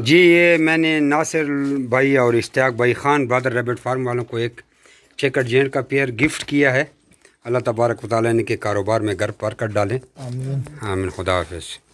जी ये मैंने नासिर भाई और इश्ताक भाई ख़ान ब्रदर रेबिट फार्म वालों को एक चेक जेंट का पेयर गिफ्ट किया है अल्लाह तबारक वाली के कारोबार में घर पर कर डालें आमीन आमीन खुदा हाफिज़